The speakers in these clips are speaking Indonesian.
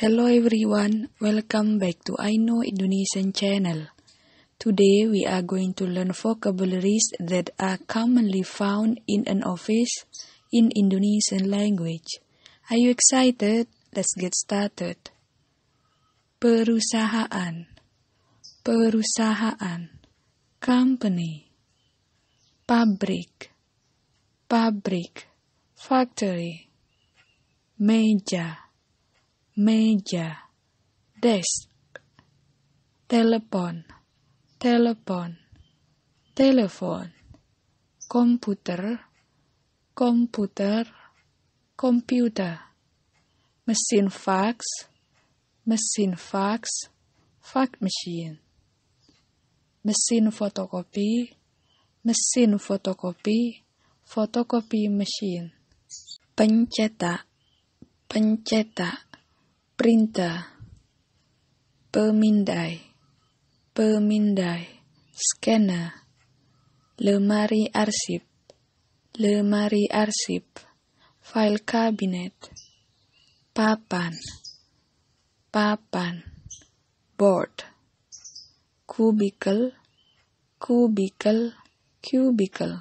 Hello everyone, welcome back to I Know Indonesian channel. Today we are going to learn vocabularies that are commonly found in an office in Indonesian language. Are you excited? Let's get started. Perusahaan Perusahaan Company Pabrik Pabrik Factory Meja meja, desk, telepon, telepon, telepon, komputer, komputer, komputer, mesin fax, mesin fax, fax machine, mesin fotokopi, mesin fotokopi, fotokopi mesin, pencetak, pencetak, perintah, pemindai, pemindai, scanner, lemari arsip, lemari arsip, file kabinet, papan, papan, board, cubicle, cubicle, cubicle,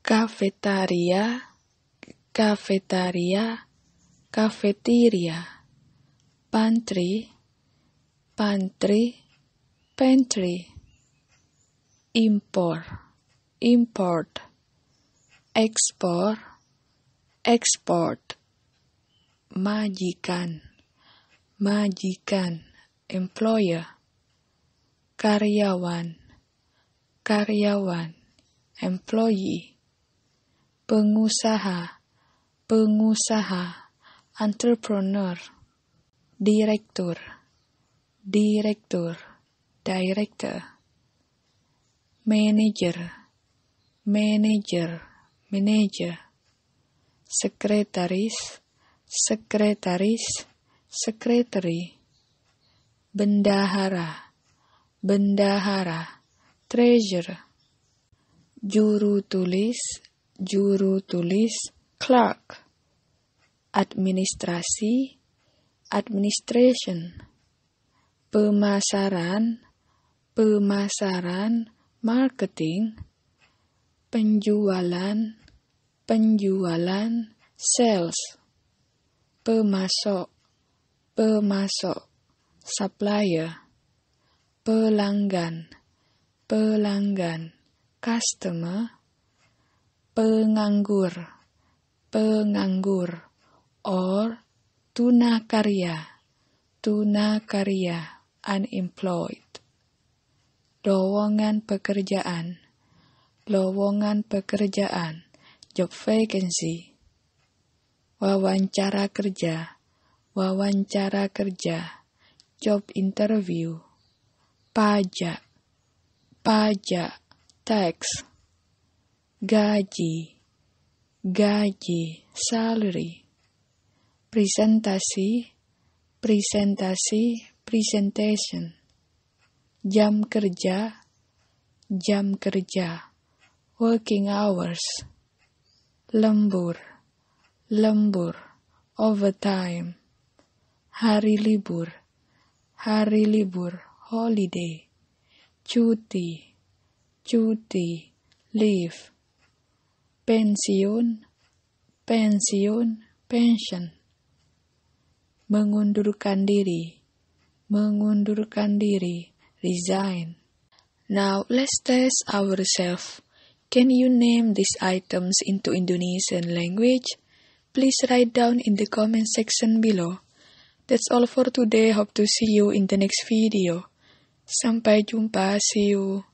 kafetaria, kafetaria, cafeteria pantry, pantry, pantry. Import, import, Export, export. Majikan, majikan, employer. Karyawan, karyawan, employee. Pengusaha, pengusaha, entrepreneur. Direktur, direktur, director. Manager, manager, manager. Sekretaris, sekretaris, sekretari. Bendahara, bendahara, treasure. Juru tulis, juru tulis, clerk. Administrasi, administration, pemasaran, pemasaran, marketing, penjualan, penjualan, sales, pemasok, pemasok, supplier, pelanggan, pelanggan, customer, penganggur, penganggur, or tuna karya, tuna karya, unemployed. Lowongan pekerjaan, lowongan pekerjaan, job vacancy. Wawancara kerja, wawancara kerja, job interview. Pajak, pajak, tax. Gaji, gaji, salary presentasi, presentasi, presentation. Jam kerja, jam kerja, working hours. Lembur, lembur, overtime. Hari libur, hari libur, holiday. Cuti, cuti, leave. Pensiun, pensiun, pension mengundurkan diri, mengundurkan diri, resign. Now let's test ourselves. Can you name these items into Indonesian language? Please write down in the comment section below. That's all for today. Hope to see you in the next video. Sampai jumpa. See you.